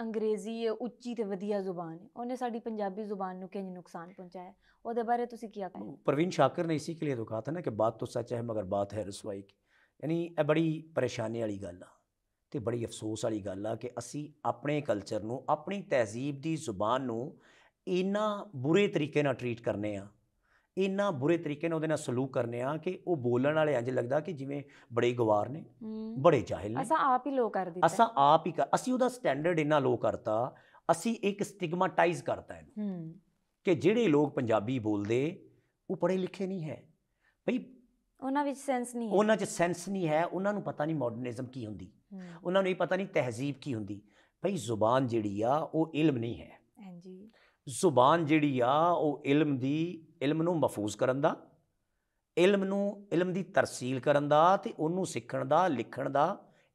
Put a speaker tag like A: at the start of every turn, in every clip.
A: ਅੰਗਰੇਜ਼ੀ ਹੈ ਉੱਚੀ ਤੇ ਵਧੀਆ ਜ਼ੁਬਾਨ ਹੈ ਉਹਨੇ ਸਾਡੀ ਪੰਜਾਬੀ ਜ਼ੁਬਾਨ ਨੂੰ ਕਿੰਜ ਨੁਕਸਾਨ ਪਹੁੰਚਾਇਆ ਉਹਦੇ ਬਾਰੇ ਤੁਸੀਂ ਕੀ ਆਖਦੇ ਪ੍ਰਵੀਨ ਸ਼ਾਕਰ ਨੇ ਇਸੇ के ਲਈ तो कहा ਨਾ ਕਿ ਬਾਤ ਤਾਂ ਸੱਚ ਹੈ ਮਗਰ ਬਾਤ ਹੈ ਰਸਵਾਈ ਕੀ ਯਾਨੀ ਇਹ ਬੜੀ ਪਰੇਸ਼ਾਨੀ ਵਾਲੀ ਗੱਲ ਆ ਤੇ ਬੜੀ ਅਫਸੋਸ ਵਾਲੀ ਗੱਲ ਆ ਕਿ ਅਸੀਂ ਆਪਣੇ ਕਲਚਰ ਨੂੰ ਆਪਣੀ ਤਹਿਜ਼ੀਬ ਦੀ ਜ਼ੁਬਾਨ ਨੂੰ ਇੰਨਾ ਬੁਰੇ ਤਰੀਕੇ ਨਾਲ ਟਰੀਟ ਕਰਨੇ ਆ ਇੰਨਾ ਬੁਰੇ ਤਰੀਕੇ ਨਾਲ ਉਹਦੇ ਨਾਲ ਸਲੂਕ ਕਰਨੇ ਆ ਕਿ ਉਹ ਬੋਲਣ ਵਾਲੇ ਅੰਜ ਲੱਗਦਾ ਕਿ ਜਿਵੇਂ ਬੜੇ ਗਵਾਰ ਨੇ ਬੜੇ ਜਾਹਲ ਨੇ ਅਸਾਂ ਆਪ ਹੀ ਲੋ ਕਰ ਦਿੱਤਾ ਅਸਾਂ ਆਪ ਹੀ ਅਸੀਂ ਉਹਦਾ ਸਟੈਂਡਰਡ ਇੰਨਾ ਲੋ ਕਰਤਾ ਅਸੀਂ ਇੱਕ ਸਟਿਗਮਾਟਾਈਜ਼ ਕਰਤਾ ਇਹਨੂੰ ਕਿ ਜਿਹੜੇ ਲੋਕ ਪੰਜਾਬੀ ਬੋਲਦੇ ਉਹ ਪੜ੍ਹੇ ਲਿਖੇ ਨਹੀਂ ਹੈ ਭਈ ਉਹਨਾਂ ਵਿੱਚ ਸੈਂਸ ਨਹੀਂ ਹੈ ਉਹਨਾਂ 'ਚ ਸੈਂਸ ਨਹੀਂ ਹੈ ਉਹਨਾਂ ਨੂੰ ਪਤਾ ਨਹੀਂ ਮਾਡਰਨਿਜ਼ਮ ਕੀ ਹੁੰਦੀ ਉਹਨਾਂ ਨੂੰ ਇਹ ਪਤਾ ਨਹੀਂ ਤਹਿਜ਼ੀਬ ਕੀ ਹੁੰਦੀ ਭਈ ਜ਼ੁਬਾਨ ਜਿਹੜੀ ਆ ਉਹ ਇਲਮ ਨਹੀਂ ਹੈ ਹਾਂਜੀ ਜ਼ੁਬਾਨ ਜਿਹੜੀ ਆ ਉਹ ਇਲਮ ਦੀ ਇਲਮ ਨੂੰ ਮਹਫੂਜ਼ ਕਰਨ ਦਾ ਇਲਮ ਨੂੰ ਇਲਮ ਦੀ ਤਰਸੀਲ ਕਰਨ ਦਾ ਤੇ ਉਹਨੂੰ ਸਿੱਖਣ ਦਾ ਲਿਖਣ ਦਾ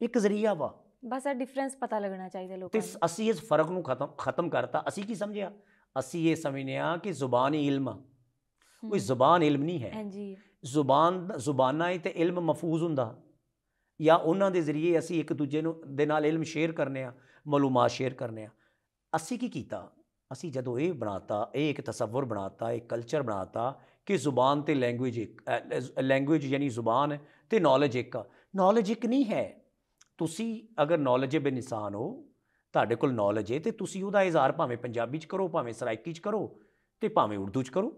A: ਇੱਕ ਜ਼ਰੀਆ ਵਾ ਬਸ ਆ ਡਿਫਰੈਂਸ ਪਤਾ ਲੱਗਣਾ ਚਾਹੀਦਾ ਲੋਕਾਂ ਨੂੰ ਤੇ ਅਸੀਂ ਇਸ ਫਰਕ ਨੂੰ ਖਤਮ ਖਤਮ ਕਰਤਾ ਅਸੀਂ ਕੀ ਸਮਝਿਆ ਅਸੀਂ ਇਹ ਸਮਝਨੇ ਆ ਕਿ ਜ਼ੁਬਾਨ ਹੀ ਇਲਮ ਆ ਕੋਈ ਜ਼ੁਬਾਨ ਇਲਮ ਨਹੀਂ ਹੈ ਹਾਂਜੀ ਜ਼ੁਬਾਨ ਜ਼ੁਬਾਨਾਂ ਹੀ ਤੇ ਇਲਮ ਮਹਫੂਜ਼ ਹੁੰਦਾ ਜਾਂ ਉਹਨਾਂ ਦੇ ਜ਼ਰੀਏ ਅਸੀਂ ਇੱਕ ਦੂਜੇ ਨੂੰ ਦੇ ਨਾਲ ਇਲਮ ਸ਼ੇਅਰ ਕਰਨੇ ਆ ਮਾਲੂਮਾਤ ਸ਼ੇਅਰ ਕਰਨੇ ਆ ਅਸੀਂ ਕੀ ਕੀਤਾ ਅਸੀਂ ਜਦੋਂ ਇਹ ਬਣਾਤਾ ਇਹ ਇੱਕ ਤਸਵਰ ਬਣਾਤਾ ਇੱਕ ਕਲਚਰ ਬਣਾਤਾ ਕਿ ਜ਼ੁਬਾਨ ਤੇ ਲੈਂਗੁਏਜ ਇੱਕ ਲੈਂਗੁਏਜ ਯਾਨੀ ਜ਼ੁਬਾਨ ਤੇ ਨੌਲੇਜ ਇੱਕ ਨੌਲੇਜ ਇੱਕ ਨਹੀਂ ਹੈ ਤੁਸੀਂ ਅਗਰ ਨੌਲੇਜੇਬਲ ਇਨਸਾਨ ਹੋ ਤੁਹਾਡੇ ਕੋਲ ਨੌਲੇਜ ਹੈ ਤੇ ਤੁਸੀਂ ਉਹਦਾ ਇਜ਼ਹਾਰ ਭਾਵੇਂ ਪੰਜਾਬੀ ਚ ਕਰੋ ਭਾਵੇਂ ਸਰਾਇਕੀ ਚ ਕਰੋ ਤੇ ਭਾਵੇਂ ਉਰਦੂ ਚ ਕਰੋ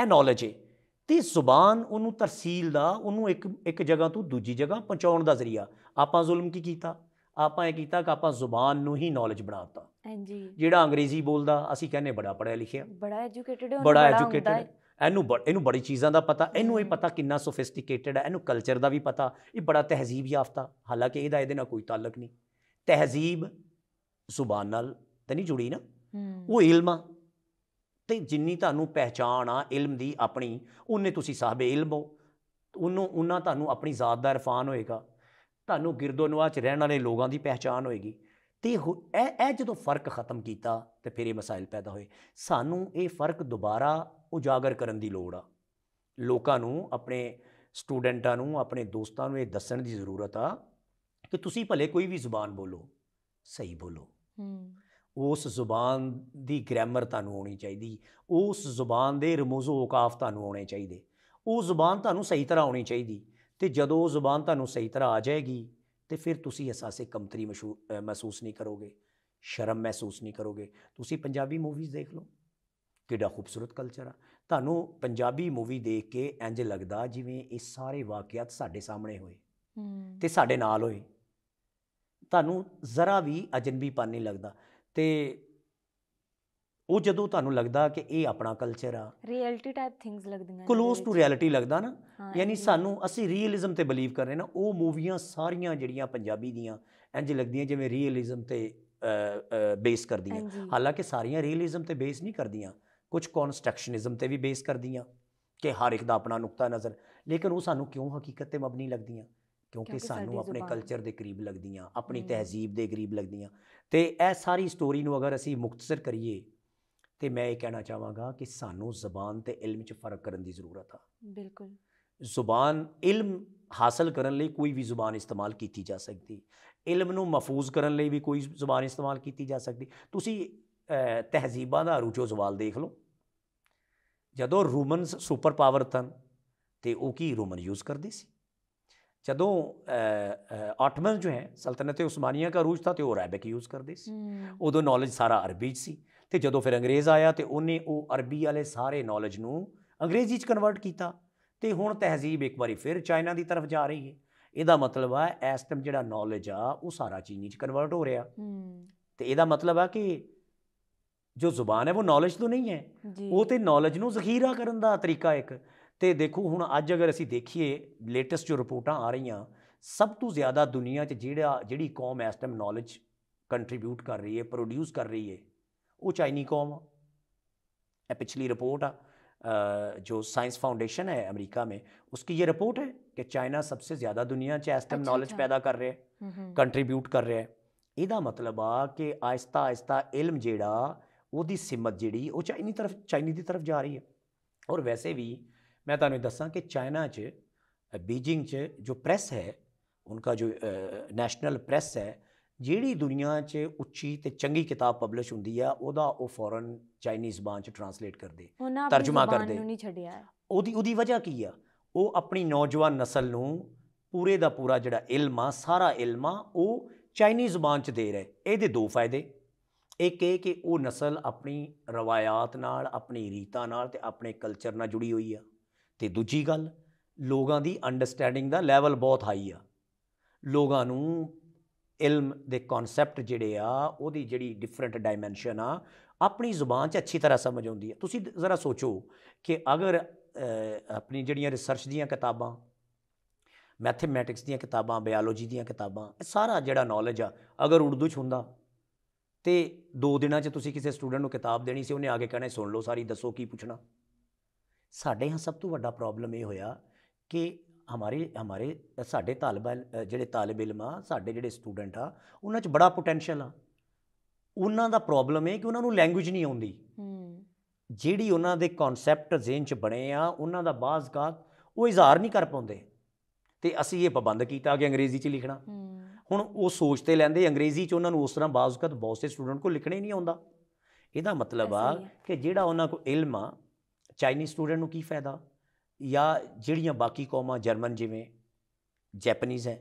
A: ਇਹ ਨੌਲੇਜ ਹੈ ਤੇ ਜ਼ੁਬਾਨ ਉਹਨੂੰ ਤਰਸੀਲ ਦਾ ਉਹਨੂੰ ਇੱਕ ਇੱਕ ਜਗ੍ਹਾ ਤੋਂ ਦੂਜੀ ਜਗ੍ਹਾ ਪਹੁੰਚਾਉਣ ਦਾ ਜ਼ਰੀਆ ਆਪਾਂ ਜ਼ੁਲਮ ਕੀ ਕੀਤਾ ਆਪਾਂ ਇਹ ਕੀਤਾ ਕਿ ਆਪਾਂ ਜ਼ੁਬਾਨ ਨੂੰ ਹੀ ਨੌਲੇਜ ਬਣਾਤਾ ਹਾਂਜੀ ਜਿਹੜਾ ਅੰਗਰੇਜ਼ੀ ਬੋਲਦਾ ਅਸੀਂ ਕਹਿੰਨੇ ਬੜਾ ਪੜਿਆ ਲਿਖਿਆ ਬੜਾ ਐਜੂਕੇਟਿਡ ਹੈ ਬੜਾ ਐਜੂਕੇਟਿਡ ਇਹਨੂੰ ਇਹਨੂੰ ਬੜੀ ਚੀਜ਼ਾਂ ਦਾ ਪਤਾ ਇਹਨੂੰ ਇਹ ਪਤਾ ਕਿੰਨਾ ਸੋਫਿਸਟੀਕੇਟਿਡ ਹੈ ਇਹਨੂੰ ਕਲਚਰ ਦਾ ਵੀ ਪਤਾ ਇਹ ਬੜਾ ਤਹਜ਼ੀਬ ਯਾਫਤਾ ਹਾਲਾਂਕਿ ਇਹਦਾ ਇਹਦੇ ਨਾਲ ਕੋਈ ਤਾਲਕ ਨਹੀਂ ਤਹਜ਼ੀਬ ਜ਼ੁਬਾਨ ਨਾਲ ਤਾਂ ਨਹੀਂ ਜੁੜੀ ਨਾ ਉਹ ਇਲਮ ਆ ਤੇ ਜਿੰਨੀ ਤੁਹਾਨੂੰ ਪਹਿਚਾਣ ਆ ਇਲਮ ਦੀ ਆਪਣੀ ਉਹਨੇ ਤੁਸੀਂ ਸਾਹਬ ਇਲਮ ਹੋ ਉਹਨੂੰ ਉਹਨਾਂ ਤੁਹਾਨੂੰ ਆਪਣੀ ਜ਼ਾਤ ਦਾ ਇਰਫਾਨ ਹੋਏਗਾ ਤੁਹਾਨੂੰ ਗਿਰਦੋਨਵਾਚ ਰਹਿਣ ਵਾਲੇ ਲੋਕਾਂ ਦੀ ਪਹਿਚਾਣ ਹੋਏਗੀ ਤੇ ਇਹ ਇਹ ਜਦੋਂ ਫਰਕ ਖਤਮ ਕੀਤਾ ਤੇ ਫਿਰ ਇਹ ਮਸਾਇਲ ਪੈਦਾ ਹੋਏ ਸਾਨੂੰ ਇਹ ਫਰਕ ਦੁਬਾਰਾ ਉਜਾਗਰ ਕਰਨ ਦੀ ਲੋੜ ਆ ਲੋਕਾਂ ਨੂੰ ਆਪਣੇ ਸਟੂਡੈਂਟਾਂ ਨੂੰ ਆਪਣੇ ਦੋਸਤਾਂ ਨੂੰ ਇਹ ਦੱਸਣ ਦੀ ਜ਼ਰੂਰਤ ਆ ਕਿ ਤੁਸੀਂ ਭਲੇ ਕੋਈ ਵੀ ਜ਼ੁਬਾਨ ਬੋਲੋ ਸਹੀ ਬੋਲੋ ਹੂੰ ਉਸ ਜ਼ੁਬਾਨ ਦੀ ਗ੍ਰਾਮਰ ਤੁਹਾਨੂੰ ਆਉਣੀ ਚਾਹੀਦੀ ਉਸ ਜ਼ੁਬਾਨ ਦੇ ਰਮੂਜ਼ ਔਕਾਫ ਤੁਹਾਨੂੰ ਆਉਣੇ ਚਾਹੀਦੇ ਉਹ ਜ਼ੁਬਾਨ ਤੁਹਾਨੂੰ ਸਹੀ ਤਰ੍ਹਾਂ ਆਉਣੀ ਚਾਹੀਦੀ ਤੇ ਜਦੋਂ ਉਹ ਜ਼ੁਬਾਨ ਤੁਹਾਨੂੰ ਸਹੀ ਤਰ੍ਹਾਂ ਆ ਜਾਏਗੀ ਤੇ ਫਿਰ ਤੁਸੀਂ ਅਸਾਸੇ ਕਮਤਰੀ ਮਹਿਸੂਸ ਨਹੀਂ ਕਰੋਗੇ ਸ਼ਰਮ ਮਹਿਸੂਸ ਨਹੀਂ ਕਰੋਗੇ ਤੁਸੀਂ ਪੰਜਾਬੀ ਮੂਵੀਜ਼ ਦੇਖ ਲਓ ਕਿਹੜਾ ਖੂਬਸੂਰਤ ਕਲਚਰ ਆ ਤੁਹਾਨੂੰ ਪੰਜਾਬੀ ਮੂਵੀ ਦੇਖ ਕੇ ਇੰਜ ਲੱਗਦਾ ਜਿਵੇਂ ਇਹ ਸਾਰੇ ਵਾਕਿਆਤ ਸਾਡੇ ਸਾਹਮਣੇ ਹੋਏ ਤੇ ਸਾਡੇ ਨਾਲ ਹੋਏ ਤੁਹਾਨੂੰ ਜ਼ਰਾ ਵੀ ਅਜਨਬੀ ਪਾਣੀ ਲੱਗਦਾ ਤੇ ਉਹ ਜਦੋਂ ਤੁਹਾਨੂੰ ਲੱਗਦਾ ਕਿ ਇਹ ਆਪਣਾ ਕਲਚਰ ਆ ਰਿਐਲਿਟੀ ਟਾਈਪ ਥਿੰਗਸ ਲੱਗਦੀਆਂ ਕਲੋਸ ਟੂ ਰਿਐਲਿਟੀ ਲੱਗਦਾ ਨਾ ਯਾਨੀ ਸਾਨੂੰ ਅਸੀਂ ਰੀਅਲਿਜ਼ਮ ਤੇ ਬਲੀਵ ਕਰ ਰਹੇ ਨਾ ਉਹ ਮੂਵੀਆਂ ਸਾਰੀਆਂ ਜਿਹੜੀਆਂ ਪੰਜਾਬੀ ਦੀਆਂ ਇੰਜ ਲੱਗਦੀਆਂ ਜਿਵੇਂ ਰੀਅਲਿਜ਼ਮ ਤੇ ਬੇਸ ਕਰਦੀਆਂ ਹਾਲਾਂਕਿ ਸਾਰੀਆਂ ਰੀਅਲਿਜ਼ਮ ਤੇ ਬੇਸ ਨਹੀਂ ਕਰਦੀਆਂ ਕੁਝ ਕਨਸਟਰਕਸ਼ਨਿਜ਼ਮ ਤੇ ਵੀ ਬੇਸ ਕਰਦੀਆਂ ਕਿ ਹਰ ਇੱਕ ਦਾ ਆਪਣਾ ਨੁਕਤਾ ਨਜ਼ਰ ਲੇਕਿਨ ਉਹ ਸਾਨੂੰ ਕਿਉਂ ਹਕੀਕਤ ਤੇ ਮਬਨੀ ਲੱਗਦੀਆਂ ਕਿਉਂਕਿ ਸਾਨੂੰ ਆਪਣੇ ਕਲਚਰ ਦੇ ਕਰੀਬ ਲੱਗਦੀਆਂ ਆਪਣੀ ਤਹਿਜ਼ੀਬ ਦੇ ਕਰੀਬ ਲੱਗਦੀਆਂ ਤੇ ਇਹ ਸਾਰੀ ਸਟੋਰੀ ਨੂੰ ਅਗਰ ਅਸੀਂ ਮੁਖਤਸਰ ਕਰੀਏ ਤੇ ਮੈਂ ਇਹ ਕਹਿਣਾ ਚਾਹਾਂਗਾ ਕਿ ਸਾਨੂੰ ਜ਼ਬਾਨ ਤੇ ਇਲਮ 'ਚ ਫਰਕ ਕਰਨ ਦੀ ਜ਼ਰੂਰਤ ਆ ਬਿਲਕੁਲ ਜ਼ੁਬਾਨ ਇਲਮ ਹਾਸਲ ਕਰਨ ਲਈ ਕੋਈ ਵੀ ਜ਼ੁਬਾਨ ਇਸਤੇਮਾਲ ਕੀਤੀ ਜਾ ਸਕਦੀ ਇਲਮ ਨੂੰ ਮਹਫੂਜ਼ ਕਰਨ ਲਈ ਵੀ ਕੋਈ ਜ਼ੁਬਾਨ ਇਸਤੇਮਾਲ ਕੀਤੀ ਜਾ ਸਕਦੀ ਤੁਸੀਂ ਤਹਿਜ਼ੀਬਾਂ ਦਾ ਅਰੂਚੋ ਜ਼ਵਾਲ ਦੇਖ ਲਓ ਜਦੋਂ ਰੋਮਨਸ ਸੁਪਰ ਪਾਵਰ ਤਨ ਤੇ ਉਹ ਕੀ ਰੋਮਨ ਯੂਜ਼ ਕਰਦੇ ਸੀ ਜਦੋਂ ਆਟਮਨ ਜੋ ਹੈ ਸਲਤਨਤ ਉਸਮਾਨੀਆ ਦਾ ਅਰੂਜ ਥਾ ਤੇ ਉਹ ਅਰੈਬਿਕ ਯੂਜ਼ ਕਰਦੇ ਸੀ ਉਦੋਂ ਨੌਲੇਜ ਸਾਰਾ ਅਰਬੀ ਸੀ ਤੇ ਜਦੋਂ ਫਿਰ ਅੰਗਰੇਜ਼ ਆਇਆ ਤੇ ਉਹਨੇ ਉਹ ਅਰਬੀ ਵਾਲੇ ਸਾਰੇ ਨੌਲੇਜ ਨੂੰ ਅੰਗਰੇਜ਼ੀ 'ਚ ਕਨਵਰਟ ਕੀਤਾ ਤੇ ਹੁਣ ਤਹਿਜ਼ੀਬ ਇੱਕ ਵਾਰੀ ਫਿਰ ਚਾਈਨਾ ਦੀ ਤਰਫ ਜਾ ਰਹੀ ਹੈ ਇਹਦਾ ਮਤਲਬ ਹੈ ਇਸ ਟਾਈਮ ਜਿਹੜਾ ਨੌਲੇਜ ਆ ਉਹ ਸਾਰਾ ਚੀਨੀ 'ਚ ਕਨਵਰਟ ਹੋ ਰਿਹਾ ਤੇ ਇਹਦਾ ਮਤਲਬ ਆ ਕਿ ਜੋ ਜ਼ੁਬਾਨ ਹੈ ਉਹ ਨੌਲੇਜ ਤੋਂ ਨਹੀਂ ਹੈ ਉਹ ਤੇ ਨੌਲੇਜ ਨੂੰ ਜ਼ਖੀਰਾ ਕਰਨ ਦਾ ਤਰੀਕਾ ਇੱਕ ਤੇ ਦੇਖੋ ਹੁਣ ਅੱਜ ਅਗਰ ਅਸੀਂ ਦੇਖੀਏ ਲੇਟੈਸਟ ਜੋ ਰਿਪੋਰਟਾਂ ਆ ਰਹੀਆਂ ਸਭ ਤੋਂ ਜ਼ਿਆਦਾ ਦੁਨੀਆ 'ਚ ਜਿਹੜਾ ਜਿਹੜੀ ਕੌਮ ਇਸ ਟਾਈਮ ਨੌਲੇਜ ਕੰਟਰੀਬਿਊਟ ਕਰ ਰਹੀ ਹੈ ਪ੍ਰੋਡਿਊਸ ਕਰ ਰਹੀ ਹੈ वो चाइनी कौम है पिछली रिपोर्ट आ जो साइंस फाउंडेशन है अमेरिका में उसकी ये रिपोर्ट है कि चाइना सबसे ज़्यादा दुनिया चाहम अच्छा, नॉलेज अच्छा। पैदा कर रहे हैं कंट्रीब्यूट हम्म, हम्म। कर रहे हैं यदा मतलब आ कि आहिस्ता आहिस्ता इलम जड़ा वो सिमत जी चाइनी तरफ चाइनी की तरफ जा रही है और वैसे भी मैं तुम्हें दसा कि चाइना च बीजिंग जो प्रेस है उनका जो नैशनल प्रेस है ਜਿਹੜੀ ਦੁਨੀਆ 'ਚ ਉੱਚੀ ਤੇ ਚੰਗੀ ਕਿਤਾਬ ਪਬਲਿਸ਼ ਹੁੰਦੀ ਆ ਉਹਦਾ ਉਹ ਫੌਰਨ ਚਾਈਨੀਜ਼ ਜ਼ਬਾਨ 'ਚ ਟਰਾਂਸਲੇਟ ਕਰਦੇ ਤਰਜਮਾ ਕਰਦੇ ਨਹੀਂ ਛੱਡਿਆ ਉਹਦੀ ਉਹਦੀ ਵਜ੍ਹਾ ਕੀ ਆ ਉਹ ਆਪਣੀ ਨੌਜਵਾਨ ਨਸਲ ਨੂੰ ਪੂਰੇ ਦਾ ਪੂਰਾ ਜਿਹੜਾ ਇਲਮ ਆ ਸਾਰਾ ਇਲਮ ਆ ਉਹ ਚਾਈਨੀਜ਼ ਜ਼ਬਾਨ 'ਚ ਦੇ ਰਹੇ ਇਹਦੇ ਦੋ ਫਾਇਦੇ ਇੱਕ ਇਹ ਕਿ ਉਹ ਨਸਲ ਆਪਣੀ ਰਵਾਇਤ ਨਾਲ ਆਪਣੀ ਰੀਤਾਂ ਨਾਲ ਤੇ ਆਪਣੇ ਕਲਚਰ ਨਾਲ ਜੁੜੀ ਹੋਈ ਆ ਤੇ ਦੂਜੀ ਗੱਲ ਲੋਕਾਂ ਦੀ ਅੰਡਰਸਟੈਂਡਿੰਗ ਦਾ ਲੈਵਲ ਬਹੁਤ ਹਾਈ ਆ ਲੋਕਾਂ ਨੂੰ ਇਲਮ ਦੇ ਕਨਸੈਪਟ ਜਿਹੜੇ ਆ ਉਹਦੀ ਜਿਹੜੀ ਡਿਫਰੈਂਟ ਡਾਈਮੈਂਸ਼ਨ ਆ ਆਪਣੀ ਜ਼ੁਬਾਨ 'ਚ ਅੱਛੀ ਤਰ੍ਹਾਂ ਸਮਝ ਆਉਂਦੀ ਹੈ ਤੁਸੀਂ ਜ਼ਰਾ ਸੋਚੋ ਕਿ ਅਗਰ ਆਪਣੀ ਜਿਹੜੀਆਂ ਰਿਸਰਚ ਦੀਆਂ ਕਿਤਾਬਾਂ ਮੈਥਮੈਟਿਕਸ ਦੀਆਂ ਕਿਤਾਬਾਂ ਬਾਇਓਲੋਜੀ ਦੀਆਂ ਕਿਤਾਬਾਂ ਇਹ ਸਾਰਾ ਜਿਹੜਾ ਨੌਲੇਜ ਆ ਅਗਰ ਉਰਦੂ 'ਚ ਹੁੰਦਾ ਤੇ 2 ਦਿਨਾਂ 'ਚ ਤੁਸੀਂ ਕਿਸੇ ਸਟੂਡੈਂਟ ਨੂੰ ਕਿਤਾਬ ਦੇਣੀ ਸੀ ਉਹਨੇ ਆ ਕੇ ਕਹਣਾ ਸੁਣ ਲਓ ਸਾਰੀ ਦੱਸੋ ਕੀ ਪੁੱਛਣਾ ਸਾਡੇ ਹਾਂ ਸਭ ਤੋਂ ਵੱਡਾ ਪ੍ਰੋਬਲਮ ਇਹ ਹੋਇਆ ਕਿ ਹਮਾਰੇ ਹਮਾਰੇ ਸਾਡੇ ਤਾਲਬ ਜਿਹੜੇ ਤਾਲਬ ਇਲਮ ਆ ਸਾਡੇ ਜਿਹੜੇ ਸਟੂਡੈਂਟ ਆ ਉਹਨਾਂ 'ਚ ਬੜਾ ਪੋਟੈਂਸ਼ੀਅਲ ਆ ਉਹਨਾਂ ਦਾ ਪ੍ਰੋਬਲਮ ਹੈ ਕਿ ਉਹਨਾਂ ਨੂੰ ਲੈਂਗੁਏਜ ਨਹੀਂ ਆਉਂਦੀ ਹੂੰ ਜਿਹੜੀ ਉਹਨਾਂ ਦੇ ਕਨਸੈਪਟ ਜ਼ੇਨ 'ਚ ਬਣੇ ਆ ਉਹਨਾਂ ਦਾ ਬਾਜ਼ਗਾਤ ਉਹ ਇਜ਼ਹਾਰ ਨਹੀਂ ਕਰ ਪਾਉਂਦੇ ਤੇ ਅਸੀਂ ਇਹ ਪਾਬੰਦ ਕੀਤਾ ਕਿ ਅੰਗਰੇਜ਼ੀ 'ਚ ਲਿਖਣਾ ਹੁਣ ਉਹ ਸੋਚ ਤੇ ਲੈਂਦੇ ਅੰਗਰੇਜ਼ੀ 'ਚ ਉਹਨਾਂ ਨੂੰ ਉਸ ਤਰ੍ਹਾਂ ਬਾਜ਼ਗਤ ਬਹੁਤ ਸੇ ਸਟੂਡੈਂਟ ਕੋ ਲਿਖਣੇ ਨਹੀਂ ਆਉਂਦਾ ਇਹਦਾ ਮਤਲਬ ਆ ਕਿ ਜਿਹੜਾ ਉਹਨਾਂ ਕੋ ਇਲਮ ਆ ਚਾਈਨੀਜ਼ ਸਟੂਡੈਂਟ ਨੂੰ ਕੀ ਫਾਇਦਾ ਜਾਂ ਜਿਹੜੀਆਂ ਬਾਕੀ ਕੌਮਾਂ ਜਰਮਨ ਜਿਵੇਂ ਜੈਪਨੀਜ਼ ਹੈ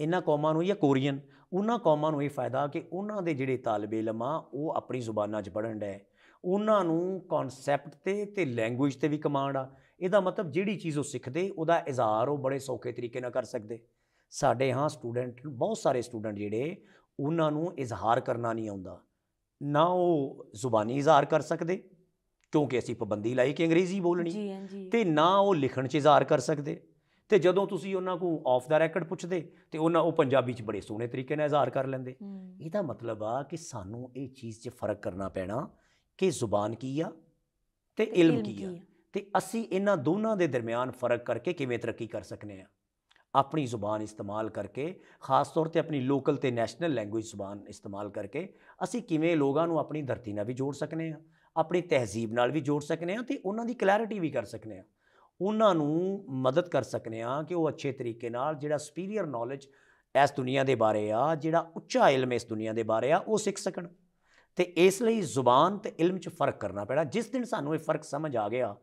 A: ਇਹਨਾਂ ਕੌਮਾਂ ਨੂੰ ਜਾਂ ਕੋਰੀਅਨ ਉਹਨਾਂ ਕੌਮਾਂ ਨੂੰ ਇਹ ਫਾਇਦਾ ਕਿ ਉਹਨਾਂ ਦੇ ਜਿਹੜੇ ਤਾਲਬੇ ਲਮਾ ਉਹ ਆਪਣੀ ਜ਼ੁਬਾਨਾਂ 'ਚ ਪੜਨ ਡੇ ਉਹਨਾਂ ਨੂੰ ਕਨਸੈਪਟ ਤੇ ਤੇ ਲੈਂਗੁਏਜ ਤੇ ਵੀ ਕਮਾਂਡ ਆ ਇਹਦਾ ਮਤਲਬ ਜਿਹੜੀ ਚੀਜ਼ ਉਹ ਸਿੱਖਦੇ ਉਹਦਾ ਇਜ਼ਹਾਰ ਉਹ ਬੜੇ ਸੌਖੇ ਤਰੀਕੇ ਨਾਲ ਕਰ ਸਕਦੇ ਸਾਡੇ ਹਾਂ ਸਟੂਡੈਂਟ ਬਹੁਤ ਸਾਰੇ ਸਟੂਡੈਂਟ ਜਿਹੜੇ ਉਹਨਾਂ ਨੂੰ ਇਜ਼ਹਾਰ ਕਰਨਾ ਨਹੀਂ ਆਉਂਦਾ ਨਾ ਉਹ ਜ਼ੁਬਾਨੀ ਇਜ਼ਹਾਰ ਕਰ ਸਕਦੇ ਕਿਉਂਕਿ ਅਸੀਂ ਪਾਬੰਦੀ ਲਾਈ ਕਿ ਅੰਗਰੇਜ਼ੀ ਬੋਲਣੀ ਤੇ ਨਾ ਉਹ ਲਿਖਣ 'ਚ ਇਜ਼ਹਾਰ ਕਰ ਸਕਦੇ ਤੇ ਜਦੋਂ ਤੁਸੀਂ ਉਹਨਾਂ ਕੋਲ ਆਫ ਦਾ ਰੈਕੋਰਡ ਪੁੱਛਦੇ ਤੇ ਉਹਨਾਂ ਉਹ ਪੰਜਾਬੀ 'ਚ ਬੜੇ ਸੋਹਣੇ ਤਰੀਕੇ ਨਾਲ ਇਜ਼ਹਾਰ ਕਰ ਲੈਂਦੇ ਇਹਦਾ ਮਤਲਬ ਆ ਕਿ ਸਾਨੂੰ ਇਹ ਚੀਜ਼ 'ਚ ਫਰਕ ਕਰਨਾ ਪੈਣਾ ਕਿ ਜ਼ੁਬਾਨ ਕੀ ਆ ਤੇ ਇਲਮ ਕੀ ਆ ਤੇ ਅਸੀਂ ਇਹਨਾਂ ਦੋਨਾਂ ਦੇ ਦਰਮਿਆਨ ਫਰਕ ਕਰਕੇ ਕਿਵੇਂ ਤਰੱਕੀ ਕਰ ਸਕਨੇ ਆ ਆਪਣੀ ਜ਼ੁਬਾਨ ਇਸਤੇਮਾਲ ਕਰਕੇ ਖਾਸ ਤੌਰ ਤੇ ਆਪਣੀ ਲੋਕਲ ਤੇ ਨੈਸ਼ਨਲ ਲੈਂਗੁਏਜ ਜ਼ੁਬਾਨ ਇਸਤੇਮਾਲ ਕਰਕੇ ਅਸੀਂ ਕਿਵੇਂ ਲੋਕਾਂ ਨੂੰ ਆਪਣੀ ਧਰਤੀ ਨਾਲ ਵੀ ਜੋੜ ਸਕਨੇ ਆ ਆਪਣੀ ਤਹਿਜ਼ੀਬ ਨਾਲ ਵੀ ਜੋੜ ਸਕਨੇ ਆ ਤੇ ਉਹਨਾਂ ਦੀ ਕਲੈਰਿਟੀ ਵੀ ਕਰ ਸਕਨੇ ਆ ਉਹਨਾਂ ਨੂੰ ਮਦਦ ਕਰ ਸਕਨੇ ਆ ਕਿ ਉਹ ਅੱਛੇ ਤਰੀਕੇ ਨਾਲ ਜਿਹੜਾ ਸੁਪੀਰੀਅਰ ਨੌਲੇਜ ਇਸ ਦੁਨੀਆ ਦੇ ਬਾਰੇ ਆ ਜਿਹੜਾ ਉੱਚਾ ਇਲਮ ਇਸ ਦੁਨੀਆ ਦੇ ਬਾਰੇ ਆ ਉਹ ਸਿੱਖ ਸਕਣ ਤੇ ਇਸ ਲਈ ਜ਼ੁਬਾਨ ਤੇ ਇਲਮ 'ਚ ਫਰਕ ਕਰਨਾ ਪੈਣਾ ਜਿਸ ਦਿਨ ਸਾਨੂੰ ਇਹ ਫਰਕ ਸਮਝ ਆ ਗਿਆ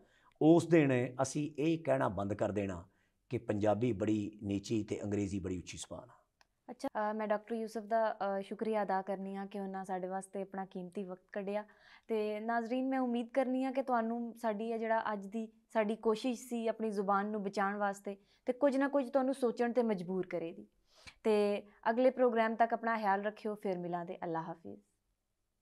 A: ਉਸ ਦਿਨ ਅਸੀਂ ਇਹ ਕਹਿਣਾ ਬੰਦ ਕਰ ਦੇਣਾ ਕਿ ਪੰਜਾਬੀ ਬੜੀ ਨੀਚੀ ਤੇ ਅੰਗਰੇਜ਼ੀ ਬੜੀ ਉੱਚੀ ਜ਼ਬਾਨ ਆ ਅੱਛਾ ਮੈਂ ਡਾਕਟਰ ਯੂਸਫ ਦਾ ਸ਼ੁਕਰੀਆ ਅਦਾ ਕਰਨੀ ਆ ਕਿ ਉਹਨਾਂ ਸਾਡੇ ਵਾਸਤੇ ਆਪਣਾ ਕੀਮਤੀ ਵਕਤ ਕੱਢਿਆ ਤੇ ਨਾਜ਼ਰੀਨ ਮੈਂ ਉਮੀਦ ਕਰਨੀ ਆ ਕਿ ਤੁਹਾਨੂੰ ਸਾਡੀ ਇਹ ਜਿਹੜਾ ਅੱਜ ਦੀ ਸਾਡੀ ਕੋਸ਼ਿਸ਼ ਸੀ ਆਪਣੀ ਜ਼ੁਬਾਨ ਨੂੰ ਬਚਾਉਣ ਵਾਸਤੇ ਤੇ ਕੁਝ ਨਾ ਕੁਝ ਤੁਹਾਨੂੰ ਸੋਚਣ ਤੇ ਮਜਬੂਰ ਕਰੇਗੀ ਤੇ ਅਗਲੇ ਪ੍ਰੋਗਰਾਮ ਤੱਕ ਆਪਣਾ ਖਿਆਲ ਰੱਖਿਓ ਫਿਰ ਮਿਲਾਂਦੇ ਅੱਲਾ ਹਾਫਿਜ਼